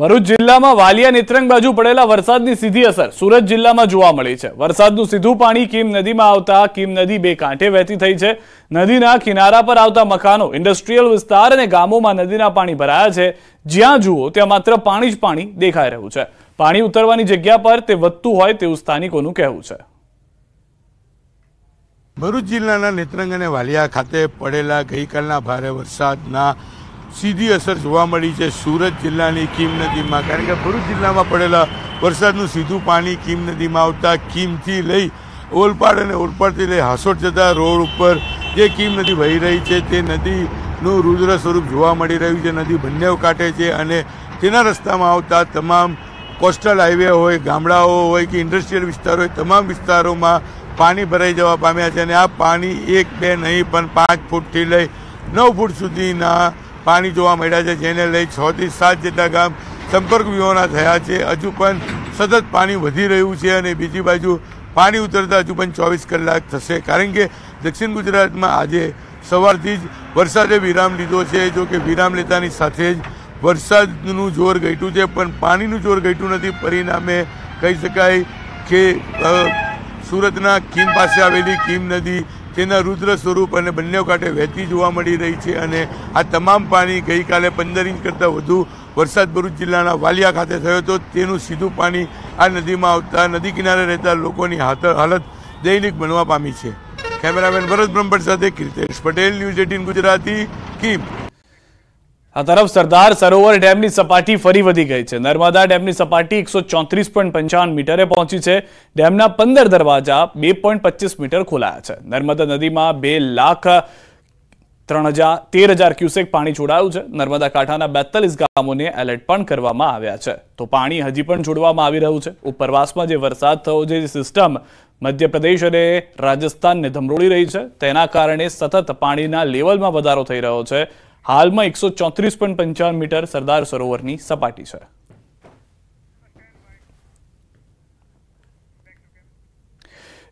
ભરૂચ જિલ્લામાં વાલિયા નેત્રંગ બાજુ પડેલા વરસાદની સીધી અસર સુરત જિલ્લામાં જોવા મળી છે વરસાદનું સીધું પાણી કીમ નદીમાં આવતા કીમ નદી બે કાંઠે વહેતી થઈ છે નદીના કિનારા પર આવતા મકાનો ઇન્ડસ્ટ્રીયલ વિસ્તાર અને ગામોમાં નદીના પાણી ભરાયા છે જ્યાં જુઓ ત્યાં માત્ર પાણી જ પાણી દેખાઈ રહ્યું છે પાણી ઉતરવાની જગ્યા પર તે વધતું હોય તેવું સ્થાનિકોનું કહેવું છે ભરૂચ જિલ્લાના નેત્રંગ અને વાલિયા ખાતે પડેલા ગઈકાલના ભારે વરસાદના સીધી અસર જોવા મળી છે સુરત જિલ્લાની કીમ નદીમાં કારણ કે ભરૂચ જિલ્લામાં પડેલા વરસાદનું સીધું પાણી કીમ નદીમાં આવતા કીમથી લઈ ઓલપાડ અને ઓલપાડથી લઈ હાસોટ જતા રોડ ઉપર જે કીમ નદી વહી રહી છે તે નદીનું રુદ્ર સ્વરૂપ જોવા મળી રહ્યું છે નદી બંને કાંઠે છે અને તેના રસ્તામાં આવતા તમામ કોસ્ટલ હાઇવે હોય ગામડાઓ હોય કે ઇન્ડસ્ટ્રીયલ વિસ્તારો હોય તમામ વિસ્તારોમાં પાણી ભરાઈ જવા પામ્યા છે અને આ પાણી એક બે નહીં પણ પાંચ ફૂટથી લઈ નવ ફૂટ સુધીના પાણી જોવા મળ્યા છે જેને લઈ છથી સાત જેટલા ગામ સંપર્ક વિહોણા થયા છે હજુ પણ સતત પાણી વધી રહ્યું છે અને બીજી બાજુ પાણી ઉતરતા હજુ પણ ચોવીસ કલાક થશે કારણ કે દક્ષિણ ગુજરાતમાં આજે સવારથી જ વરસાદે વિરામ લીધો છે જો કે વિરામ લેતાની સાથે જ વરસાદનું જોર ઘટ્યું છે પણ પાણીનું જોર ઘટ્યું નથી પરિણામે કહી શકાય કે સુરતના કીમ પાસે આવેલી કીમ નદી તેના રુદ્ર સ્વરૂપ અને બંને કાંઠે વહેતી જોવા મળી રહી છે અને આ તમામ પાણી ગઈકાલે પંદર ઇંચ કરતાં વધુ વરસાદ ભરૂચ જિલ્લાના વાલિયા ખાતે થયો હતો તેનું સીધું પાણી આ નદીમાં આવતા નદી કિનારે રહેતા લોકોની હાલત દૈનિક બનવા પામી છે કેમેરામેન ભરત બ્રહ્મભટ્ટ સાથે કિર્તેશ પટેલ ન્યૂઝ એટીન ગુજરાતી કીમ આ તરફ સરદાર સરોવર ડેમની સપાટી ફરી વધી ગઈ છે નર્મદા ડેમની સપાટી એકસો ચોત્રીસ પોઈન્ટ પંચાવન મીટરે પહોંચી છે ડેમના પંદર દરવાજા બે પોઈન્ટ પચીસ મીટર ખોલાયા છે નર્મદા નદીમાં બે લાખ ત્રણ હજાર તેર હજાર ક્યુસેક પાણી છોડાયું છે નર્મદા કાંઠાના બેતાલીસ ગામોને એલર્ટ પણ કરવામાં આવ્યા છે તો પાણી હજી પણ છોડવામાં આવી રહ્યું છે ઉપરવાસમાં જે વરસાદ થયો જે સિસ્ટમ મધ્યપ્રદેશ અને રાજસ્થાનને ધમરોળી રહી છે તેના કારણે સતત પાણીના લેવલમાં વધારો થઈ રહ્યો છે હાલમાં એકસો ચોત્રીસ મીટર સરદાર સરોવરની સપાટી છે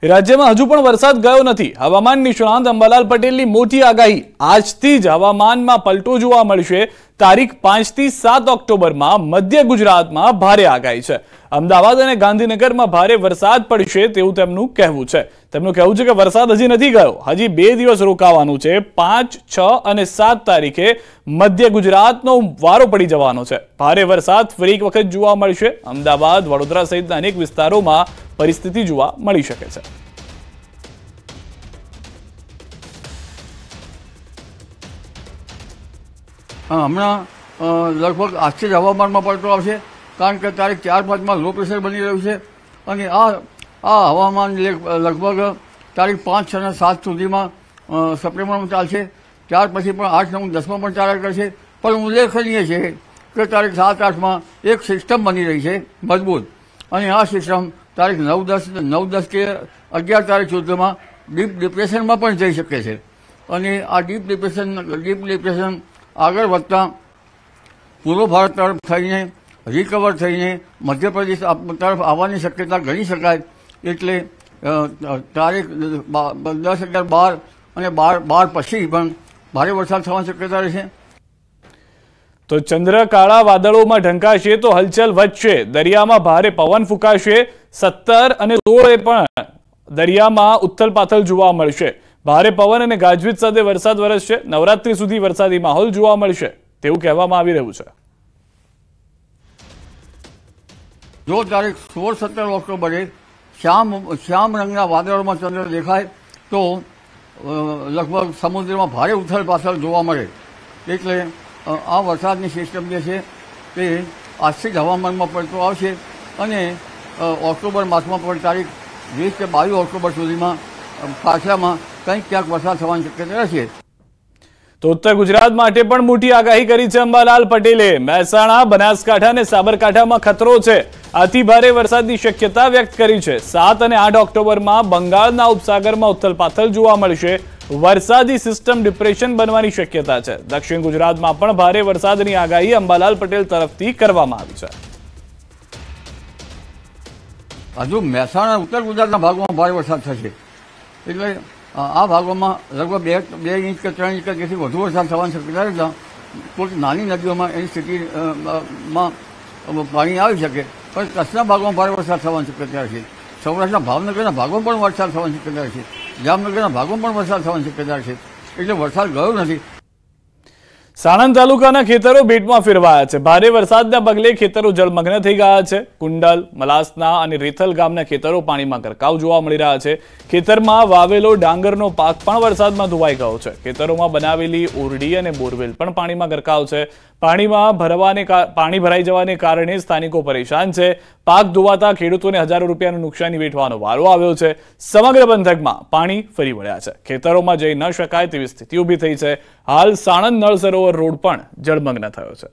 રાજ્યમાં હજુ પણ વરસાદ ગયો નથી હવામાન નિષ્ણાંત અંબાલાલ પટેલની મોટી આગાહી આજથી જ હવામાનમાં પલટો જોવા મળશે તારીખ પાંચથી સાત ઓક્ટોબરમાં મધ્ય ગુજરાતમાં ભારે આગાહી છે અમદાવાદ અને ગાંધીનગરમાં ભારે વરસાદ પડશે તેવું તેમનું કહેવું છે તેમનું કહેવું છે કે વરસાદ હજી નથી ગયો હજી બે દિવસ રોકાવાનું છે પાંચ છ અને સાત તારીખે મધ્ય ગુજરાતનો વારો પડી જવાનો છે ભારે વરસાદ ફરી એક વખત જોવા મળશે અમદાવાદ વડોદરા સહિતના અનેક વિસ્તારોમાં પરિસ્થિતિ જોવા મળી શકે છે હમણાં લગભગ આજથી જ હવામાનમાં પડતો આવશે કારણ કે તારીખ ચાર પાંચમાં લો પ્રેશર બની રહ્યું છે અને આ આ હવામાન લગભગ તારીખ પાંચ છ અને સાત સુધીમાં સપ્ટેમ્બરમાં ચાલશે ત્યાર પછી પણ આઠ નવ દસમાં પણ ચાલ્યા કરશે પણ ઉલ્લેખનીય છે કે તારીખ સાત આઠમાં એક સિસ્ટમ બની રહી છે મજબૂત અને આ સિસ્ટમ તારીખ નવ દસ નવ દસ કે અગિયાર તારીખ સુધીમાં ડીપ ડિપ્રેશનમાં પણ જઈ શકે છે અને આ ડીપ ડિપ્રેશન ડીપ ડિપ્રેશન આગળ વધતા પૂર્વ ભારત તરફ થઈને રિકવર થઈને મધ્યપ્રદેશ તરફ આવવાની શક્યતા ગણી શકાય એટલે તારીખ દસ અગિયાર બાર અને બાર બાર પછી પણ ભારે વરસાદ થવાની શક્યતા રહેશે તો ચંદ્ર કાળા વાદળોમાં ઢંકાશે તો હલચલ વધશે દરિયામાં ભારે પવન ફૂંકાશે સત્તર અને સોળે પણ દરિયામાં ઉથલ પાથલ જોવા મળશે ભારે પવન અને ગાજવીજ સાથે વરસાદ વરસશે નવરાત્રી સુધી વરસાદી માહોલ જોવા મળશે તેવું કહેવામાં આવી રહ્યું છે જો તારીખ સોળ સત્તર ઓક્ટોબરે શ્યામ શ્યામ રંગના વાદળોમાં ચંદ્ર દેખાય તો લગભગ સમુદ્રમાં ભારે ઉથલ પાથલ જોવા મળે એટલે આ વરસાદની સિસ્ટમ જે છે તે આજથી જ હવામાનમાં પડતો આવશે અને ઓક્ટોબર માસમાં પણ તારીખ વીસ કે બાવીસ ઓક્ટોબર સુધીમાં પાછલામાં કંઈક ક્યાંક વરસાદ થવાની શક્યતા રહેશે તો ઉત્તર ગુજરાત માટે પણ મોટી આગાહી કરી છે અંબાલાલ પટેલે મહેસાણા બનાસકાંઠા અને સાબરકાંઠામાં ખતરો છે અતિ ભારે વરસાદની શક્યતા વ્યક્ત કરી છે સાત અને આઠ ઓક્ટોબરમાં બંગાળના ઉપસાગરમાં ઉથલપાથલ જોવા મળશે વરસાદી સિસ્ટમ ડિપ્રેશન બનવાની શક્યતા છે દક્ષિણ ગુજરાતમાં પણ ભારે વરસાદની આગાહી અંબાલાલ પટેલ તરફથી કરવામાં આવી છે હજુ મહેસાણા ઉત્તર ગુજરાતના ભાગમાં ભારે વરસાદ થશે એટલે આ ભાગોમાં લગભગ બે બે ઇંચ કે ત્રણ ઇંચ કે જેથી વધુ વરસાદ થવાની શક્યતા રહેતા કોઈ નાની નદીઓમાં એની સ્થિતિમાં પાણી આવી શકે પણ કચ્છના ભાગોમાં ભારે વરસાદ થવાની શક્યતા છે સૌરાષ્ટ્રના ભાવનગરના ભાગોમાં પણ વરસાદ થવાની શક્યતા છે જામનગરના ભાગોમાં પણ વરસાદ થવાની શક્યતા છે એટલે વરસાદ ગયો નથી સાણંદ તાલુકાના ખેતરો ભેટમાં ફેરવાયા છે ભારે વરસાદના પગલે ખેતરો જળમગ્ન થઈ ગયા છે કુંડલ મલાસના અને રેથલ ગામના ખેતરો પાણીમાં ગરકાવ જોવા મળી રહ્યા છે ખેતરમાં વાવેલો ડાંગરનો પાક પણ વરસાદમાં ધોવાઈ ગયો છે ખેતરોમાં બનાવેલી ઓરડી અને બોરવેલ પણ પાણીમાં ગરકાવ છે પાણીમાં ભરવાને પાણી ભરાઈ જવાને કારણે સ્થાનિકો પરેશાન છે પાક ધોવાતા ખેડૂતોને હજારો રૂપિયાનું નુકસાની વેઠવાનો વારો આવ્યો છે સમગ્ર બંધકમાં પાણી ફરી વળ્યા છે ખેતરોમાં જઈ ન શકાય તેવી સ્થિતિ ઊભી થઈ છે હાલ સાણંદ નળ સરોવર રોડ પણ જળમગ્ન થયો છે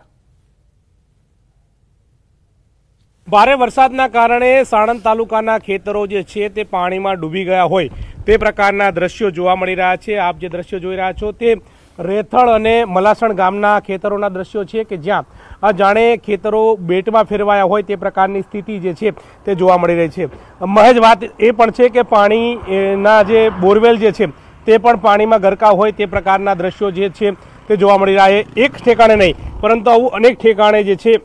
ભારે વરસાદના કારણે સાણંદ તાલુકાના ખેતરો જે છે તે પાણીમાં ડૂબી ગયા હોય તે પ્રકારના દ્રશ્યો જોવા મળી રહ્યા છે આપ જે દ્રશ્યો જોઈ રહ્યા છો તે રેથળ અને મલાસણ ગામના ખેતરોના દ્રશ્યો છે કે જ્યાં આ જાણે ખેતરો બેટમાં ફેરવાયા હોય તે પ્રકારની સ્થિતિ જે છે તે જોવા મળી રહી છે મહેજ વાત એ પણ છે કે પાણીના જે બોરવેલ જે છે તે પણ પાણીમાં ગરકાવ હોય તે પ્રકારના દ્રશ્યો જે છે તે જોવા મળી રહ્યા એક ઠેકાણે નહીં પરંતુ આવું અનેક ઠેકાણે જે છે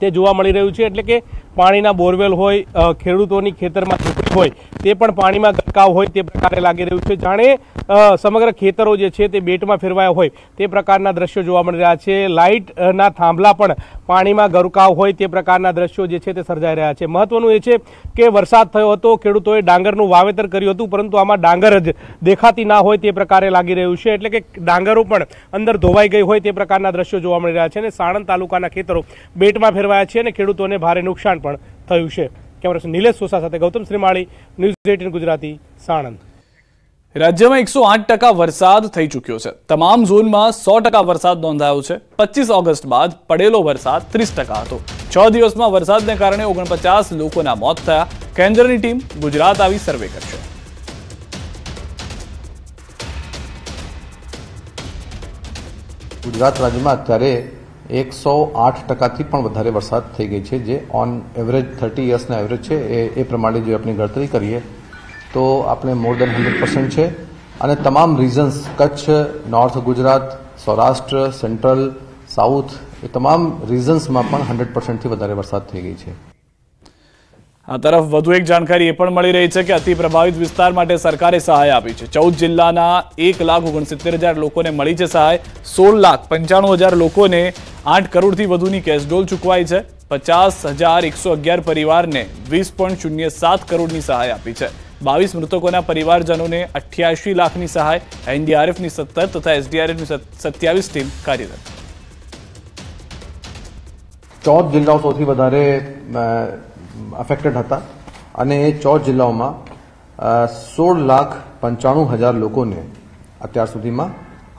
તે જોવા મળી રહ્યું છે એટલે કે પાણીના બોરવેલ હોય ખેડૂતોની ખેતરમાં હોય તે પણ પાણીમાં ગરકાવ હોય તે પ્રકારે લાગી રહ્યું છે જાણે સમગ્ર ખેતરો જે છે તે બેટમાં ફેરવાયા હોય તે પ્રકારના દ્રશ્યો જોવા મળી રહ્યા છે લાઇટના થાંભલા પણ પાણીમાં ગરકાવ હોય તે પ્રકારના દ્રશ્યો જે છે તે સર્જાઈ રહ્યા છે મહત્વનું એ છે કે વરસાદ થયો હતો ખેડૂતોએ ડાંગરનું વાવેતર કર્યું હતું પરંતુ આમાં ડાંગર જ દેખાતી ના હોય તે પ્રકારે લાગી રહ્યું છે એટલે કે ડાંગરો પણ અંદર ધોવાઈ ગઈ હોય તે પ્રકારના દ્રશ્યો જોવા મળી રહ્યા છે અને સાણંદ તાલુકાના ખેતરો બેટમાં ફેરવાયા છે અને ખેડૂતોને ભારે નુકસાન પણ થયું છે કેમેરા નિલેશ સોસા સાથે ગૌતમ શ્રીમાળી ન્યૂઝ એટીન ગુજરાતી સાણંદ રાજ્યમાં એકસો આઠ ટકા વરસાદ થઈ ચૂક્યો છે તમામ ઝોનમાં સો ટકા વરસાદ નોંધાયો છે પચીસ ઓગસ્ટ બાદ પડેલો વરસાદ ત્રીસ ટકા હતો છ દિવસમાં વરસાદને કારણે ઓગણપચાસ લોકોના મોત થયા કેન્દ્રની ટીમ ગુજરાત આવી સર્વે કરશે ગુજરાત રાજ્યમાં અત્યારે એકસો આઠ ટકાથી પણ વધારે વરસાદ થઈ ગઈ છે જે ઓન એવરેજ થર્ટી યર્સના એવરેજ છે એ પ્રમાણે જો આપણે ગણતરી કરીએ તો આપણે મોર દેન હન્ડ્રેડ પર્સન્ટ છે અને તમામ regions Kutch north Gujarat Saurashtra central south એ તમામ રિઝન્સમાં પણ હન્ડ્રેડ પર્સન્ટથી વધારે વરસાદ થઈ ગઈ છે આ તરફ વધુ એક જાણકારી એ પણ મળી રહી છે કે અતિ પ્રભાવિત વિસ્તાર માટે સરકારે સહાય આપી છે ચૌદ જિલ્લાના એક લાખ ઓગણસિત્તેર હજાર લોકોને મળી છે સહાય સોળ લાખ પંચાણું હજાર લોકોને આઠ કરોડથી વધુની કેસડોલ ચૂકવાઈ છે પચાસ હજાર એકસો અગિયાર પરિવારને વીસ પોઈન્ટ શૂન્ય સાત કરોડની સહાય આપી છે બાવીસ મૃતકોના પરિવારજનોને અઠ્યાસી લાખની સહાય એનડીઆરએફની સત્તર તથા એસડીઆરએફની સત્યાવીસ ટીમ કાર્યરત ચોથ જિલ્લાઓ સૌથી વધારે અફેક્ટેડ હતા અને એ ચોથ જિલ્લાઓમાં સોળ લાખ પંચાણું હજાર લોકોને અત્યાર સુધીમાં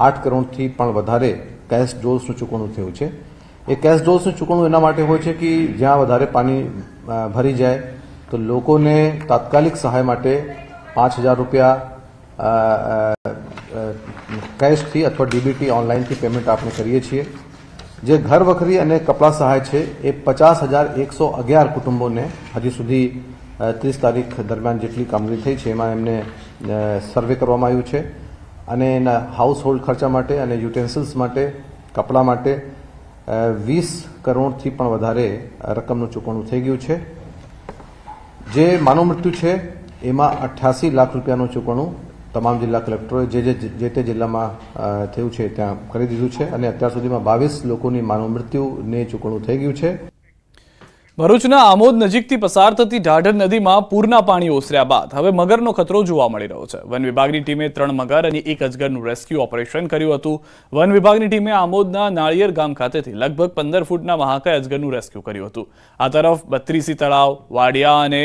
આઠ કરોડથી પણ વધારે કેશ ડોઝનું ચૂકવણું થયું છે એ કેશ ડોઝનું ચૂકવણું એના માટે હોય છે કે જ્યાં વધારે પાણી ભરી જાય તો લોકોને તાત્કાલિક સહાય માટે પાંચ હજાર રૂપિયા કેશથી અથવા ડીબીટી ઓનલાઇનથી પેમેન્ટ આપણે કરીએ છીએ જે ઘર વખરી અને કપડાં સહાય છે એ પચાસ હજાર એકસો અગિયાર કુટુંબોને હજી સુધી ત્રીસ તારીખ દરમિયાન જેટલી કામગીરી થઈ છે એમાં એમને સર્વે કરવામાં આવ્યું છે અને એના હાઉસ હોલ્ડ ખર્ચા માટે અને યુટેન્સિલ્સ માટે કપડાં માટે વીસ કરોડથી પણ વધારે રકમનું ચૂકવણું થઈ ગયું છે જે માનવ મૃત્યુ છે એમાં અઠ્યાસી લાખ રૂપિયાનું ચૂકવણું તમામ જિલ્લા કલેક્ટરોએ જે જે જે તે જિલ્લામાં થયું છે ત્યાં કરી દીધું છે અને અત્યાર સુધીમાં બાવીસ લોકોની માનવ મૃત્યુને ચૂકવણું થઈ ગયું છે ભરૂચના આમોદ નજીકથી પસાર થતી ઢાઢર નદીમાં પૂરના પાણી ઓસર્યા બાદ હવે મગરનો ખતરો જોવા મળી રહ્યો છે વન વિભાગની ટીમે ત્રણ મગર અને એક અજગરનું રેસ્ક્યુ ઓપરેશન કર્યું હતું વન વિભાગની ટીમે આમોદના નાળિયેર ગામ ખાતેથી લગભગ પંદર ફૂટના મહાકાય અજગરનું રેસ્ક્યુ કર્યું હતું આ તરફ બત્રીસી તળાવ વાડિયા અને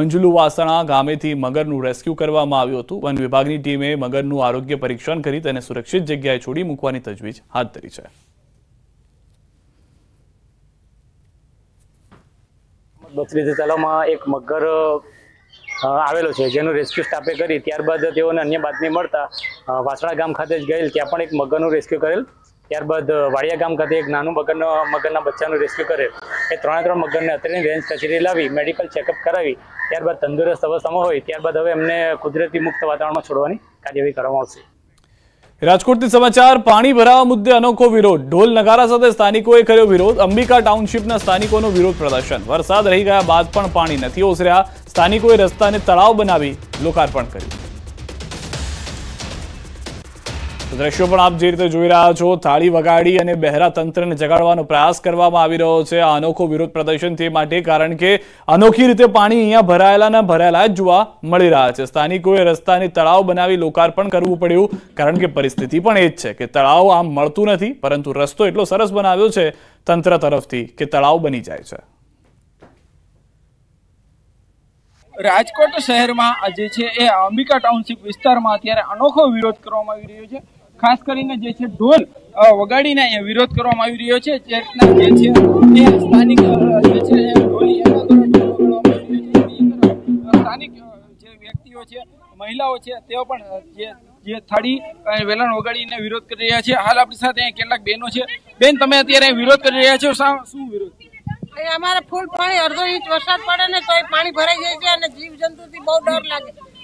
મંજલુ વાસણા ગામેથી મગરનું રેસ્ક્યુ કરવામાં આવ્યું હતું વન વિભાગની ટીમે મગરનું આરોગ્ય પરીક્ષણ કરી તેને સુરક્ષિત જગ્યાએ છોડી મૂકવાની તજવીજ હાથ ધરી છે બકરી તલાવમાં એક મગર આવેલો છે જેનું રેસ્ક્યુ સ્ટાફે કરી ત્યારબાદ તેઓને અન્ય બાતમી મળતા વાસણા ગામ ખાતે જ ગયેલ ત્યાં પણ એક મગરનું રેસ્ક્યુ કરેલ ત્યારબાદ વાડિયા ગામ ખાતે એક નાનું મગરનો મગરના બચ્ચાનું રેસ્ક્યુ કરેલ એ ત્રણે ત્રણ મગરને અત્રેની રેન્જ કચેરી લાવી મેડિકલ ચેકઅપ કરાવી ત્યારબાદ તંદુરસ્ત અવસ્થામાં હોય ત્યારબાદ હવે એમને કુદરતી મુક્ત વાતાવરણમાં છોડવાની કાર્યવાહી કરવામાં આવશે રાજકોટથી સમાચાર પાણી ભરાવા મુદ્દે અનોખો વિરોધ ઢોલ નગારા સાથે સ્થાનિકોએ કર્યો વિરોધ અંબિકા ટાઉનશીપના સ્થાનિકોનો વિરોધ પ્રદર્શન વરસાદ રહી ગયા બાદ પણ પાણી નથી ઓસર્યા સ્થાનિકોએ રસ્તાને તળાવ બનાવી લોકાર્પણ કર્યું દ્રશ્યો પણ આપ જે રીતે જોઈ રહ્યા છો થાળી વગાડી અને બહેરા તંત્રને જગાડવાનો પ્રયાસ કરવામાં આવી રહ્યો છે આ અનોખો વિરોધ પ્રદર્શન તે માટે કારણ કે અનોખી રીતે પાણી અહીંયા ભરાયેલા ને ભરાયેલા જ જોવા મળી રહ્યા છે સ્થાનિકોએ રસ્તાની તળાવ બનાવી લોકાર્પણ કરવું પડ્યું કારણ કે પરિસ્થિતિ પણ એ જ છે કે તળાવ આમ મળતું નથી પરંતુ રસ્તો એટલો સરસ બનાવ્યો છે તંત્ર તરફથી કે તળાવ બની જાય છે રાજકોટ શહેરમાં આજે છે એ અંબિકા ટાઉનશીપ વિસ્તારમાં અત્યારે અનોખો વિરોધ કરવામાં આવી રહ્યો છે ખાસ કરીને જે છે ઢોલ વગાડીને અહીંયા વિરોધ કરવામાં આવી રહ્યો છે જે છે તે સ્થાનિક જે છે સ્થાનિક જે વ્યક્તિઓ છે મહિલાઓ છે તેઓ પણ જે જે થાળી વેલણ વગાડીને વિરોધ કરી રહ્યા છે હાલ આપણી સાથે કેટલાક બહેનો છે બેન તમે અત્યારે વિરોધ કરી રહ્યા છો શું વિરોધ અમારે ફૂલ પાણી અડધો ઇંચ વરસાદ પડે ને તો પાણી ભરાઈ જાય છે અને જીવ જંતુથી બહુ ડર લાગે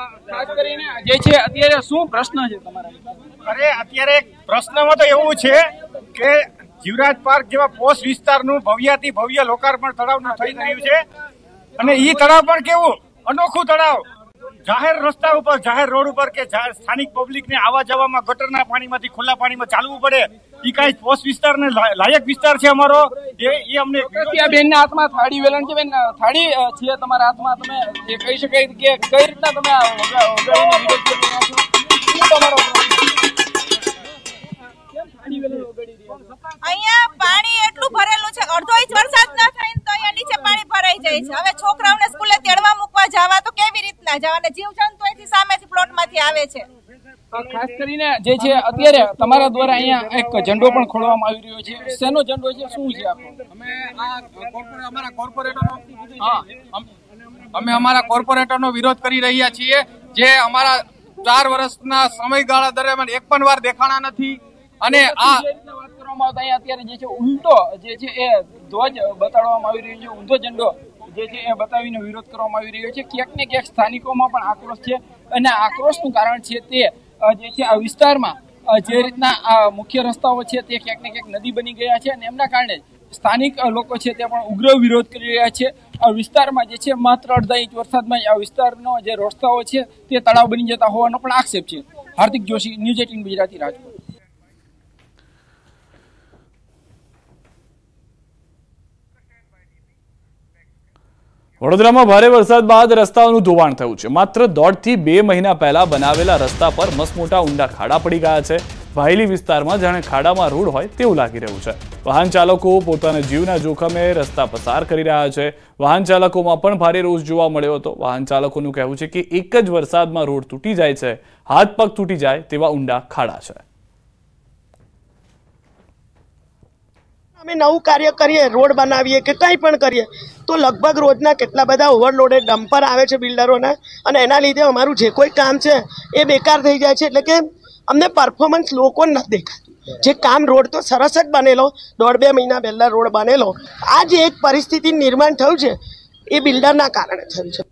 અત્યારે શું પ્રશ્ન છે અરે અત્યારે પ્રશ્નમાં તો એવું છે કે જીવરાજ પાર્ક જેવા પોસ્ટ વિસ્તારનું ભવ્યાથી ભવ્ય લોકાર્પણ તળાવનું થઈ રહ્યું છે અને એ તળાવ પણ કેવું અનોખું તળાવ જાહેર રસ્તા ઉપર જાહેર રોડ ઉપર કે સ્થાનિક પબ્લિકને આવા જવામાં ગટરના પાણીમાંથી ખુલ્લા પાણીમાં ચાલવું પડે એ કાંઈ પોસ્ટ વિસ્તાર ને લાયક વિસ્તાર છે અમારો એ અમને બેન ના હાથમાં થાળી વેલણ છે બેન થાળી છે તમારા હાથમાં તમે એ કહી શકાય કે કઈ રીતના તમે અહીંયા પાણી એટલું ભરેલું છે અડધો ઇંચ વરસાદ ના થાય તો અહીંયા નીચે પાણી ભરાઈ જાય છે હવે છોકરાઓને સ્કૂલે તેડવા મૂકવા જવા તો કેવી રીતના જવાના જીવ જંતુ અહીંથી સામેથી પ્લોટમાંથી આવે છે ખાસ કરીને જે છે અત્યારે તમારા દ્વારા અહીંયા એક ઝંડો પણ ખોલવામાં આવી રહ્યો છે શેનો ઝંડો છે શું છે અમે આ અમારા કોર્પોરેટરનો હા અમે અમારા કોર્પોરેટરનો વિરોધ કરી રહ્યા છીએ જે અમારા ચાર વર્ષના સમયગાળા દરમિયાન એક પણ વાર દેખાણા નથી અને આ કરવામાં અત્યારે જે છે ઉલટો જે છે એ ધ્વજ બતાડવામાં આવી રહ્યો છે ઊંધો ઝંડો જે છે એ બતાવીને વિરોધ કરવામાં આવી રહ્યો છે ક્યાંક ને ક્યાંક સ્થાનિકોમાં પણ આક્રોશ છે અને આક્રોશનું કારણ છે તે જે છે આ વિસ્તારમાં જે રીતના મુખ્ય રસ્તાઓ છે તે ક્યાંક ને ક્યાંક નદી બની ગયા છે અને એમના કારણે સ્થાનિક લોકો છે તે પણ ઉગ્ર વિરોધ કરી રહ્યા છે આ વિસ્તારમાં જે છે માત્ર અડધા ઇંચ વરસાદમાં આ વિસ્તારનો જે રસ્તાઓ છે તે તળાવ બની જતા હોવાનો પણ આક્ષેપ છે હાર્દિક જોશી ન્યૂઝ એટીન ગુજરાતી રાજકોટ વડોદરામાં ભારે વરસાદ બાદ રસ્તાઓનું ધોવાણ થયું છે માત્ર દોઢથી બે મહિના પહેલા બનાવેલા રસ્તા પર મસમોટા ઊંડા ખાડા પડી ગયા છે વાયલી વિસ્તારમાં જાણે ખાડામાં રોડ હોય તેવું લાગી રહ્યું છે વાહન ચાલકો પોતાના જીવના જોખમે રસ્તા પસાર કરી રહ્યા છે વાહન ચાલકોમાં પણ ભારે રોષ જોવા મળ્યો હતો વાહન ચાલકોનું કહેવું છે કે એક જ વરસાદમાં રોડ તૂટી જાય છે હાથ પગ તૂટી જાય તેવા ઊંડા ખાડા છે અમે નવું કાર્ય કરીએ રોડ બનાવીએ કે કંઈ પણ કરીએ તો લગભગ રોજના કેટલા બધા ઓવરલોડેડ ડમ્પર આવે છે બિલ્ડરોના અને એના લીધે અમારું જે કોઈ કામ છે એ બેકાર થઈ જાય છે એટલે કે અમને પરફોર્મન્સ લોકો નથી દેખાતું જે કામ રોડ તો સરસ જ બનેલો દોઢ બે મહિના પહેલાં રોડ બનેલો આ જે એક પરિસ્થિતિ નિર્માણ થયું છે એ બિલ્ડરના કારણે થયું છે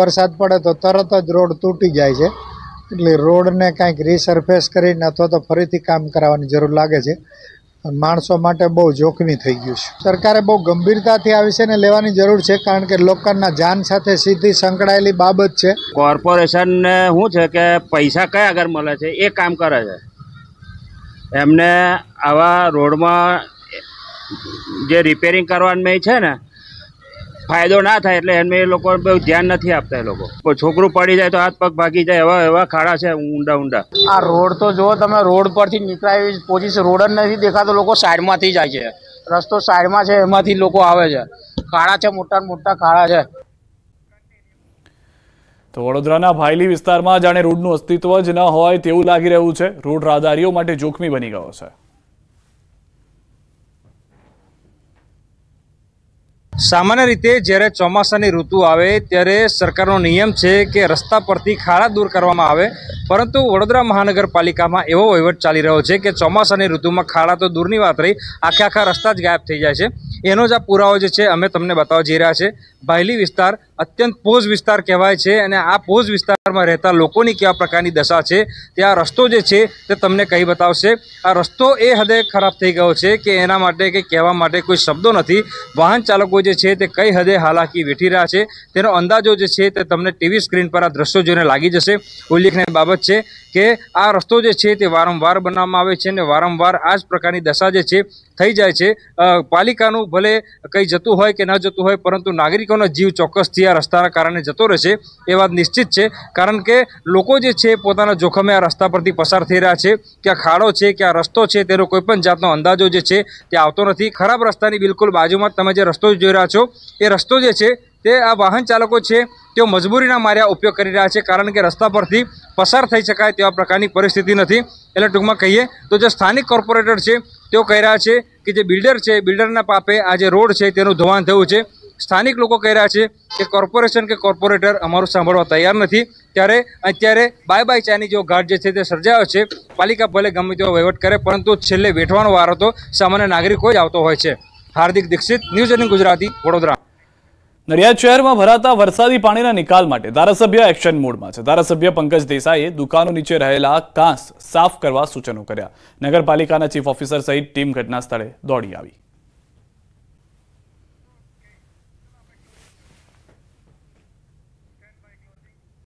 વરસાદ પડે તો તરત જ રોડ તૂટી જાય છે એટલે રોડને કાંઈક રીસરફેસ કરીને અથવા તો ફરીથી કામ કરાવવાની જરૂર લાગે છે માણસો માટે બહુ જોખમી થઈ ગયું છે સરકારે બહુ ગંભીરતાથી આ વિષયને લેવાની જરૂર છે કારણ કે લોકોના જાન સાથે સીધી સંકળાયેલી બાબત છે કોર્પોરેશનને શું છે કે પૈસા કયા આગળ મળે છે એ કામ કરે છે એમને આવા રોડમાં જે રિપેરિંગ કરવાનું છે ને ફાયદો ના થાય એટલે એમને એ લોકો ધ્યાન નથી આપતા એ લોકો છોકરું પડી જાય તો હાથ પગ ભાગી જાય એવા એવા ખાડા છે ઊંડા ઊંડા આ રોડ તો જો તમે રોડ પરથી નીકળાય પોચીસ રોડ જ નથી દેખાતો લોકો સાઈડમાંથી જાય છે રસ્તો સાઈડમાં છે એમાંથી લોકો આવે છે ખાડા છે મોટા મોટા ખાડા છે તો વડોદરાના ભાયલી વિસ્તારમાં જાણે રોડનું અસ્તિત્વ જ ન હોય તેવું લાગી રહ્યું છે રોડ રાહદારીઓ માટે જોખમી બની ગયો છે સામાન્ય રીતે જ્યારે ચોમાસાની ઋતુ આવે ત્યારે સરકારનો નિયમ છે કે રસ્તા પરથી ખાડા દૂર કરવામાં આવે પરંતુ વડોદરા મહાનગરપાલિકામાં એવો વહીવટ ચાલી રહ્યો છે કે ચોમાસાની ઋતુમાં ખાડા તો દૂરની વાત રહી આખે આખા રસ્તા જ ગાયબ થઈ જાય છે એનો જ આ પુરાવો જે છે અમે તમને બતાવવા જઈ રહ્યા છે ભાયલી વિસ્તાર અત્યંત પોઝ વિસ્તાર કહેવાય છે અને આ પોઝ વિસ્તારમાં રહેતા લોકોની કેવા પ્રકારની દશા છે તે આ રસ્તો જે છે તે તમને કહી બતાવશે આ રસ્તો એ હદે ખરાબ થઈ ગયો છે કે એના માટે કે કહેવા માટે કોઈ શબ્દો નથી વાહન ચાલકો જે છે તે કઈ હદે હાલાકી વેઠી રહ્યા છે તેનો અંદાજો જે છે તે તમને ટીવી સ્ક્રીન પર આ દ્રશ્યો જોઈને લાગી જશે ઉલ્લેખનીય બાબત છે કે આ રસ્તો જે છે તે વારંવાર બનાવવામાં આવે છે અને વારંવાર આ જ પ્રકારની દશા જે છે થઈ જાય છે પાલિકાનું ભલે કંઈ જતું હોય કે ન જતું હોય પરંતુ નાગરિકોનો જીવ ચોક્કસથી આ રસ્તાના કારણે જતો રહેશે એ વાત નિશ્ચિત છે કારણ કે લોકો જે છે પોતાના જોખમે આ રસ્તા પરથી પસાર થઈ રહ્યા છે ક્યાં ખાડો છે કે આ રસ્તો છે તેનો કોઈપણ જાતનો અંદાજો જે છે તે આવતો નથી ખરાબ રસ્તાની બિલકુલ બાજુમાં તમે જે રસ્તો જોઈ રહ્યા છો એ રસ્તો જે છે તે આ વાહન ચાલકો છે તેઓ મજબૂરીના માર્યા ઉપયોગ કરી રહ્યા છે કારણ કે રસ્તા પરથી પસાર થઈ શકાય તેવા પ્રકારની પરિસ્થિતિ નથી એટલે ટૂંકમાં કહીએ તો જે સ્થાનિક કોર્પોરેટર છે તેઓ કહી રહ્યા છે કે જે બિલ્ડર છે બિલ્ડરના પાપે આ જે રોડ છે તેનું ધોવાણ થયું છે સ્થાનિક લોકો કહી રહ્યા છે કે કોર્પોરેશન કે કોર્પોરેટર અમારું સાંભળવા તૈયાર નથી ત્યારે અત્યારે બાય બાય ચાની જેવો ઘાટ જે છે તે સર્જાયો છે પાલિકા ભલે ગમે તેવો વહીવટ કરે પરંતુ છેલ્લે વેઠવાનો વારો તો સામાન્ય નાગરિકો જ આવતો હોય છે હાર્દિક દીક્ષિત ન્યૂઝ એટીન ગુજરાતી વડોદરા નડિયાદ શહેરમાં ભરાતા વરસાદી પાણીના નિકાલ માટે ધારાસભ્ય એક્શન મોડમાં છે ધારાસભ્ય પંકજ દેસાઈએ દુકાનો નીચે રહેલા કાંસ સાફ કરવા સૂચનો કર્યા નગરપાલિકાના ચીફ ઓફિસર સહિત ટીમ ઘટના સ્થળે દોડી આવી